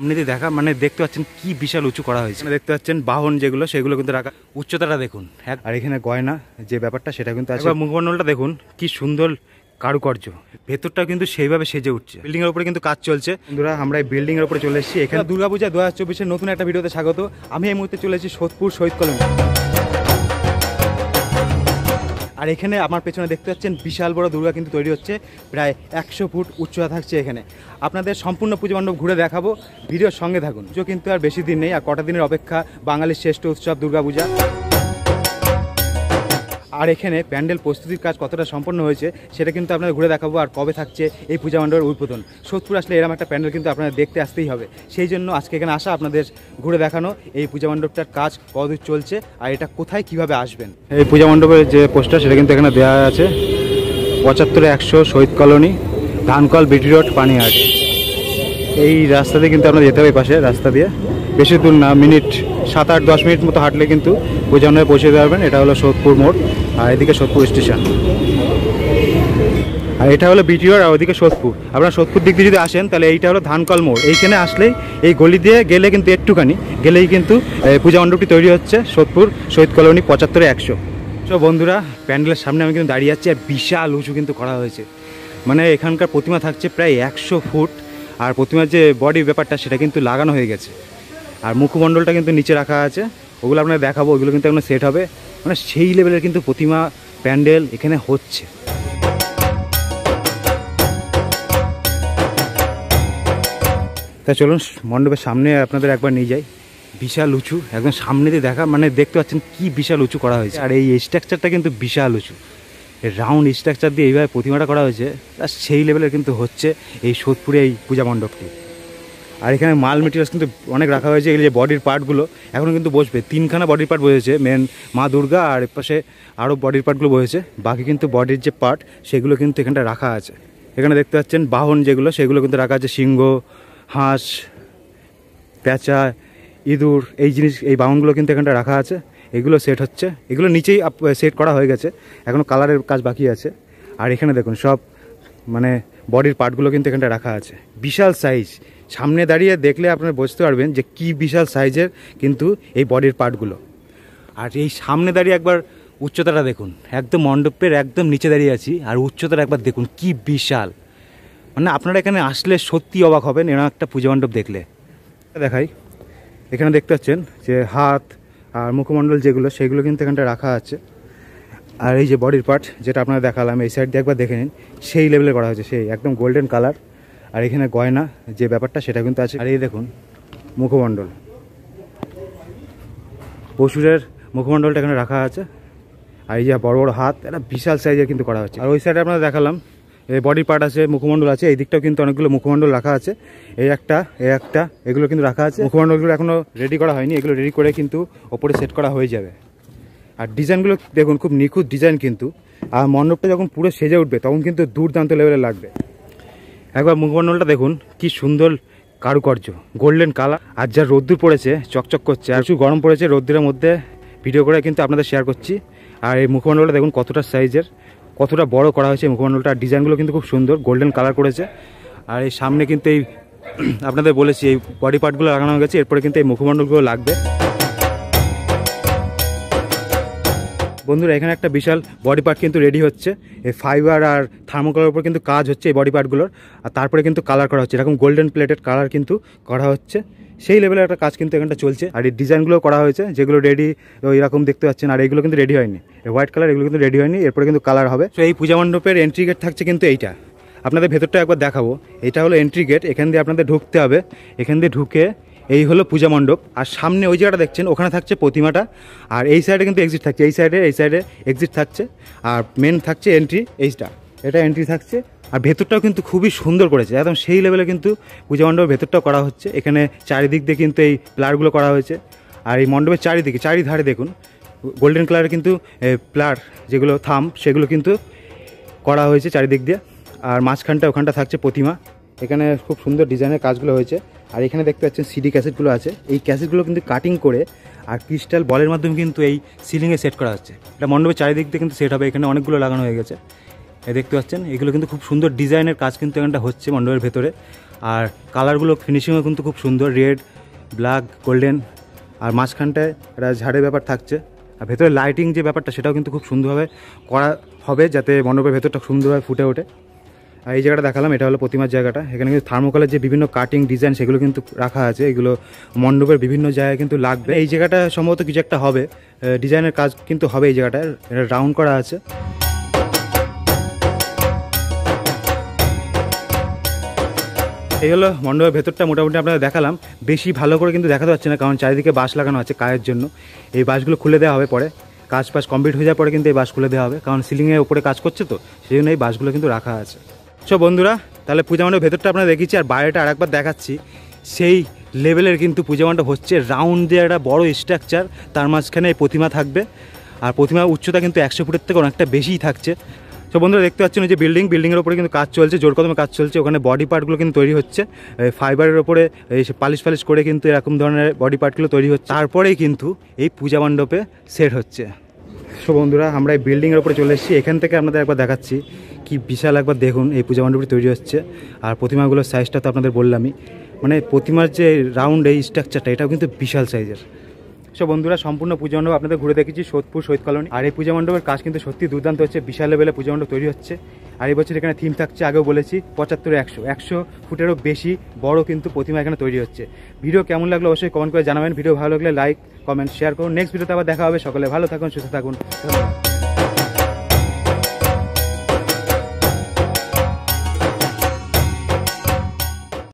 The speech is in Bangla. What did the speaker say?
আপনি দেখা মানে দেখতে পাচ্ছেন কি বিশাল উঁচু করা হয়েছে দেখতে পাচ্ছেন বাহন যেগুলো সেগুলো কিন্তু রাখা উচ্চতাটা দেখুন আর এখানে গয়না যে ব্যাপারটা সেটা কিন্তু আছে মুখমণ্ডলটা দেখুন কি সুন্দর কারুকার্য ভেতরটা কিন্তু সেইভাবে সেজে উঠছে বিল্ডিং এর উপরে কিন্তু কাজ চলছে বন্ধুরা আমরা এই বিল্ডিং এর উপরে চলে এসেছি এখানে দুর্গাপূজা দু হাজার চব্বিশের নতুন একটা ভিডিওতে স্বাগত আমি এই মুহূর্তে চলে এসেছি সোদপুর শহীদ কলোনি আর এখানে আমার পেছনে দেখতে পাচ্ছেন বিশাল বড় দুর্গা কিন্তু তৈরি হচ্ছে প্রায় একশো ফুট উচ্চতা থাকছে এখানে আপনাদের সম্পূর্ণ পুজো মণ্ডপ ঘুরে দেখাবো ভিডিওর সঙ্গে থাকুন পুজো কিন্তু আর বেশি দিন নেই আর কটা দিনের অপেক্ষা বাঙালির শ্রেষ্ঠ উৎসব দুর্গাপূজা আর এখানে প্যান্ডেল প্রস্তুতির কাজ কতটা সম্পন্ন হয়েছে সেটা কিন্তু আপনাদের ঘুরে দেখাবো আর কবে থাকছে এই পূজা মণ্ডপের উদ্বোধন সোদপুর আসলে এরকম একটা প্যান্ডেল কিন্তু আপনাদের দেখতে আসতেই হবে সেই জন্য আজকে এখানে আসা আপনাদের ঘুরে দেখানো এই পূজা মণ্ডপটার কাজ কতদূর চলছে আর এটা কোথায় কিভাবে আসবেন এই পূজা মণ্ডপের যে পোস্টার সেটা কিন্তু এখানে দেওয়া আছে পঁচাত্তর একশো শহীদ কলোনি ধানকল বিটি রোড পানিহাট এই রাস্তা দিয়ে কিন্তু আপনার যেতে হবে পাশে রাস্তা দিয়ে বেশি দূর না মিনিট সাত আট দশ মিনিট মতো হাঁটলে কিন্তু গোজানোয় পৌঁছে পারবেন এটা হলো সোদপুর মোড় আর এদিকে সোদপুর স্টেশন আর এটা হলো বিটিওর আর ওদিকে সোদপুর আপনারা সোদপুর দিক দিয়ে যদি আসেন তাহলে এইটা হলো ধানকল মোড় এইখানে আসলেই এই গলি দিয়ে গেলে কিন্তু একটুখানি গেলেই কিন্তু পূজা মণ্ডপটি তৈরি হচ্ছে সোদপুর শহীদ কলোনি পঁচাত্তরে একশো সো বন্ধুরা প্যান্ডেলের সামনে আমি কিন্তু দাঁড়িয়ে আছি আর বিশাল উঁচু কিন্তু করা হয়েছে মানে এখানকার প্রতিমা থাকছে প্রায় একশো ফুট আর প্রতিমার যে বডি ব্যাপারটা সেটা কিন্তু লাগানো হয়ে গেছে আর মুখমণ্ডলটা কিন্তু নিচে রাখা আছে ওগুলো আপনাকে দেখাবো ওগুলো কিন্তু আপনার সেট হবে মানে সেই লেভেলের কিন্তু প্রতিমা প্যান্ডেল এখানে হচ্ছে তা চলুন মণ্ডপের সামনে আপনাদের একবার নিয়ে যাই বিশাল উঁচু একদম সামনে দিয়ে দেখা মানে দেখতে পাচ্ছেন কি বিশাল উঁচু করা হয়েছে আর এই স্ট্রাকচারটা কিন্তু বিশাল উঁচু রাউন্ড স্ট্রাকচার দিয়ে এইভাবে প্রতিমাটা করা হয়েছে আর সেই লেভেলের কিন্তু হচ্ছে এই সোদপুরে এই পূজা মণ্ডপটি আর এখানে মাল মেটেরিয়ালস কিন্তু অনেক রাখা হয়েছে এগুলো যে বডির পার্টগুলো এখন কিন্তু বসবে তিনখানা বডির পার্ট বসেছে মেন মা দুর্গা আর পাশে আরও বডির পার্টগুলো বসেছে বাকি কিন্তু বডির যে পার্ট সেগুলো কিন্তু এখানটা রাখা আছে এখানে দেখতে পাচ্ছেন বাহন যেগুলো সেগুলো কিন্তু রাখা আছে সিংহ হাঁস প্যাঁচা ইঁদুর এই জিনিস এই বাহনগুলো কিন্তু এখানটা রাখা আছে এগুলো সেট হচ্ছে এগুলো নিচেই সেট করা হয়ে গেছে এখনও কালারের কাজ বাকি আছে আর এখানে দেখুন সব মানে বডির পার্টগুলো কিন্তু এখানটা রাখা আছে বিশাল সাইজ সামনে দাঁড়িয়ে দেখলে আপনারা বুঝতে পারবেন যে কি বিশাল সাইজের কিন্তু এই বডির পার্টগুলো আর এই সামনে দাঁড়িয়ে একবার উচ্চতাটা দেখুন একদম মণ্ডপের একদম নিচে দাঁড়িয়ে আছি আর উচ্চতাটা একবার দেখুন কি বিশাল মানে আপনারা এখানে আসলে সত্যি অবাক হবেন এরকম একটা পুজো মণ্ডপ দেখলে দেখাই এখানে দেখতে পাচ্ছেন যে হাত আর মুখমণ্ডল যেগুলো সেগুলো কিন্তু এখানটা রাখা আছে আর এই যে বডির পার্ট যেটা আপনারা দেখালাম এই সাইড দিয়ে একবার দেখে নিন সেই লেভেলে করা হয়েছে সেই একদম গোল্ডেন কালার আর এখানে গয়না যে ব্যাপারটা সেটা কিন্তু আছে আর এই দেখুন মুখমণ্ডল পশুরের মুখমণ্ডলটা এখানে রাখা আছে আর এই যে বড় বড় হাত একটা বিশাল সাইজের কিন্তু করা হচ্ছে আর ওই সাইডে আপনারা দেখালাম এই বডি পার্ট আছে মুখমণ্ডল আছে এই দিকটাও কিন্তু অনেকগুলো মুখমণ্ডল রাখা আছে এই একটা এই একটা এগুলো কিন্তু রাখা আছে মুখমণ্ডলগুলো এখনও রেডি করা হয়নি এগুলো রেডি করে কিন্তু ওপরে সেট করা হয়ে যাবে আর ডিজাইনগুলো দেখুন খুব নিখুঁত ডিজাইন কিন্তু আর মণ্ডপটা যখন পুরো সেজে উঠবে তখন কিন্তু দুর্দান্ত লেভেলে লাগবে একবার মুখমণ্ডলটা দেখুন কি সুন্দর কারুকার্য গোল্ডেন কালার আর যা রোদ্দুর পড়েছে চকচক করছে আর কিছু গরম পড়েছে রোদ্দুরের মধ্যে ভিডিও করে কিন্তু আপনাদের শেয়ার করছি আর এই মুখমণ্ডলটা দেখুন কতটা সাইজের কতটা বড় করা হয়েছে মুখমন্ডলটা আর ডিজাইনগুলো কিন্তু খুব সুন্দর গোল্ডেন কালার করেছে আর এই সামনে কিন্তু এই আপনাদের বলেছি এই বডি পার্টগুলো লাগানো হয়ে গেছে এরপরে কিন্তু এই মুখমণ্ডলগুলো লাগবে বন্ধুরা এখানে একটা বিশাল বডি পার্ট কিন্তু রেডি হচ্ছে এই ফাইবার আর থার্মোকলের উপর কিন্তু কাজ হচ্ছে এই বডি পার্টগুলোর আর তারপরে কিন্তু কালার করা হচ্ছে এরকম গোল্ডেন প্লেটেড কালার কিন্তু করা হচ্ছে সেই লেভেলের একটা কাজ কিন্তু এখানটা চলছে আর এই ডিজাইনগুলো করা হয়েছে যেগুলো রেডি এরকম দেখতে পাচ্ছেন আর এগুলো কিন্তু রেডি হয়নি হোয়াইট কালার এগুলো কিন্তু রেডি হয়নি এরপরে কিন্তু কালার হবে তো এই পূজা মণ্ডপের এন্ট্রি গেট থাকছে কিন্তু এইটা আপনাদের ভেতরটা একবার দেখাবো এটা হলো এন্ট্রি গেট এখান দিয়ে আপনাদের ঢুকতে হবে এখান দিয়ে ঢুকে এই হলো পূজা মণ্ডপ আর সামনে ওই জায়গাটা দেখছেন ওখানে থাকছে প্রতিমাটা আর এই সাইডে কিন্তু এক্সিট থাকছে এই সাইডে এই সাইডে এক্সিট থাকছে আর মেন থাকছে এন্ট্রি এইটা এটা এন্ট্রি থাকছে আর ভেতরটাও কিন্তু খুবই সুন্দর করেছে একদম সেই লেভেলে কিন্তু পূজা মণ্ডপের ভেতরটাও করা হচ্ছে এখানে চারিদিক দিয়ে কিন্তু এই প্লারগুলো করা হয়েছে আর এই মণ্ডপের চারিদিকে চারিধারে দেখুন গোল্ডেন কালারের কিন্তু প্লার যেগুলো থাম সেগুলো কিন্তু করা হয়েছে চারিদিক দিয়ে আর মাঝখানটা ওখানটা থাকছে প্রতিমা এখানে খুব সুন্দর ডিজাইনের কাজগুলো হয়েছে আর এখানে দেখতে পাচ্ছেন সিডি ক্যাসেটগুলো আছে এই ক্যাসেটগুলো কিন্তু কাটিং করে আর ক্রিস্টাল বলের মাধ্যমে কিন্তু এই সিলিংয়ে সেট করা হচ্ছে এটা মণ্ডপের চারিদিক দিয়ে কিন্তু সেট হবে এখানে অনেকগুলো লাগানো হয়ে গেছে এ দেখতে পাচ্ছেন এগুলো কিন্তু খুব সুন্দর ডিজাইনের কাজ কিন্তু এখানটা হচ্ছে মণ্ডপের ভেতরে আর কালারগুলো ফিনিশিংও কিন্তু খুব সুন্দর রেড ব্ল্যাক গোল্ডেন আর মাঝখানটায় একটা ঝাড়ের ব্যাপার থাকছে আর ভেতরে লাইটিং যে ব্যাপারটা সেটাও কিন্তু খুব সুন্দরভাবে করা হবে যাতে মণ্ডপের ভেতরটা সুন্দরভাবে ফুটে ওঠে আর এই জায়গাটা দেখালাম এটা হলো প্রতিমার জায়গাটা এখানে কিন্তু থার্মোকলের যে বিভিন্ন কাটিং ডিজাইন সেগুলো কিন্তু রাখা আছে এগুলো মণ্ডপের বিভিন্ন জায়গায় কিন্তু লাগবে এই জায়গাটা সম্ভবত কিছু একটা হবে ডিজাইনের কাজ কিন্তু হবে এই জায়গাটা এটা রাউন্ড করা আছে এই হলো মণ্ডপের ভেতরটা মোটামুটি আপনাদের দেখালাম বেশি ভালো করে কিন্তু দেখাতে পাচ্ছে না কারণ চারিদিকে বাঁশ লাগানো আছে কাজের জন্য এই বাসগুলো খুলে দেওয়া হবে পরে কাজ পাশ কমপ্লিট হয়ে যাওয়ার পরে কিন্তু এই বাস খুলে দেওয়া হবে কারণ সিলিংয়ের উপরে কাজ করছে তো সেই জন্য এই বাসগুলো কিন্তু রাখা আছে সো বন্ধুরা তাহলে পূজা মণ্ডপের ভেতরটা আপনারা দেখেছি আর বাইরেটা আরেকবার দেখাচ্ছি সেই লেভেলের কিন্তু পূজা মণ্ডপ হচ্ছে রাউন্ড দিয়ে একটা বড় স্ট্রাকচার তার মাঝখানে এই প্রতিমা থাকবে আর প্রতিমার উচ্চতা কিন্তু একশো ফুটের থেকে অনেকটা বেশিই থাকছে সো বন্ধুরা দেখতে পাচ্ছেন যে বিল্ডিং বিল্ডিংয়ের ওপরে কিন্তু কাজ চলছে জোর কদমে কাজ চলছে ওখানে বডি পার্টগুলো কিন্তু তৈরি হচ্ছে ফাইবারের ওপরে এই পালিশ ফালিশ করে কিন্তু এরকম ধরনের বডি পার্টগুলো তৈরি হচ্ছে তারপরেই কিন্তু এই পূজা মণ্ডপে সেট হচ্ছে সো বন্ধুরা আমরা এই বিল্ডিংয়ের উপরে চলে এসেছি এখান থেকে আপনাদের একবার দেখাচ্ছি কি বিশাল একবার দেখুন এই পূজা মণ্ডপটি তৈরি হচ্ছে আর প্রতিমাগুলোর সাইজটা তো আপনাদের বললামই মানে প্রতিমার যে রাউন্ড এই স্ট্রাকচারটা এটাও কিন্তু বিশাল সাইজের সো বন্ধুরা সম্পূর্ণ পুজো মণ্ডপ আপনাদের ঘুরে দেখেছি সোদপুর শহীদ কলোনি আর এই পূজা মণ্ডপের কাজ কিন্তু সত্যি দুর্দান্ত হচ্ছে বিশাল লেভেলে পূজা মণ্ডপ তৈরি হচ্ছে আর এই বছর এখানে থিম থাকছে আগেও বলেছি পঁচাত্তর একশো একশো ফুটেরও বেশি বড় কিন্তু প্রতিমা এখানে তৈরি হচ্ছে ভিডিও কেমন লাগলো অবশ্যই কমেন্ট করে জানাবেন ভিডিও ভালো লাগলে লাইক কমেন্ট শেয়ার করুন নেক্সট ভিডিওতে আবার দেখা হবে সকলে ভালো থাকুন সুস্থ থাকুন